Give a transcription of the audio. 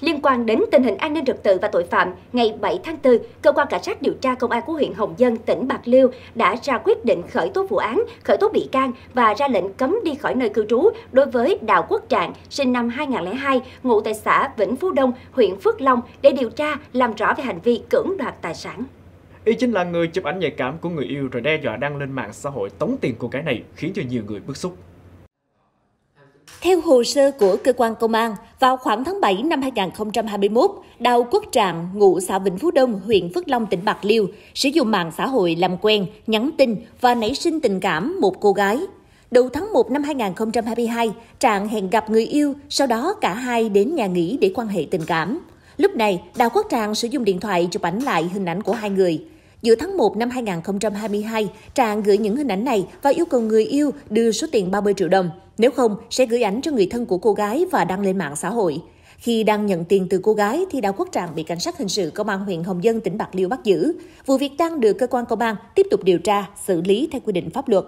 Liên quan đến tình hình an ninh trật tự và tội phạm, ngày 7 tháng 4, Cơ quan Cảnh sát điều tra Công an của huyện Hồng Dân, tỉnh Bạc Liêu đã ra quyết định khởi tố vụ án, khởi tố bị can và ra lệnh cấm đi khỏi nơi cư trú đối với Đào Quốc Trạng, sinh năm 2002, ngụ tại xã Vĩnh Phú Đông, huyện Phước Long để điều tra làm rõ về hành vi cưỡng đoạt tài sản. Y chính là người chụp ảnh nhạy cảm của người yêu rồi đe dọa đăng lên mạng xã hội tống tiền cô cái này khiến cho nhiều người bức xúc. Theo hồ sơ của cơ quan công an, vào khoảng tháng 7 năm 2021, Đào Quốc Trạng, ngụ xã Vĩnh Phú Đông, huyện Phước Long, tỉnh Bạc Liêu, sử dụng mạng xã hội làm quen, nhắn tin và nảy sinh tình cảm một cô gái. Đầu tháng 1 năm 2022, Trạng hẹn gặp người yêu, sau đó cả hai đến nhà nghỉ để quan hệ tình cảm. Lúc này, Đào Quốc Trạng sử dụng điện thoại chụp ảnh lại hình ảnh của hai người. Giữa tháng 1 năm 2022, Trạng gửi những hình ảnh này và yêu cầu người yêu đưa số tiền 30 triệu đồng. Nếu không, sẽ gửi ảnh cho người thân của cô gái và đăng lên mạng xã hội. Khi đang nhận tiền từ cô gái thì Đào Quốc Trạng bị cảnh sát hình sự công an huyện Hồng Dân tỉnh Bạc Liêu bắt giữ. Vụ việc đang được cơ quan công an tiếp tục điều tra, xử lý theo quy định pháp luật.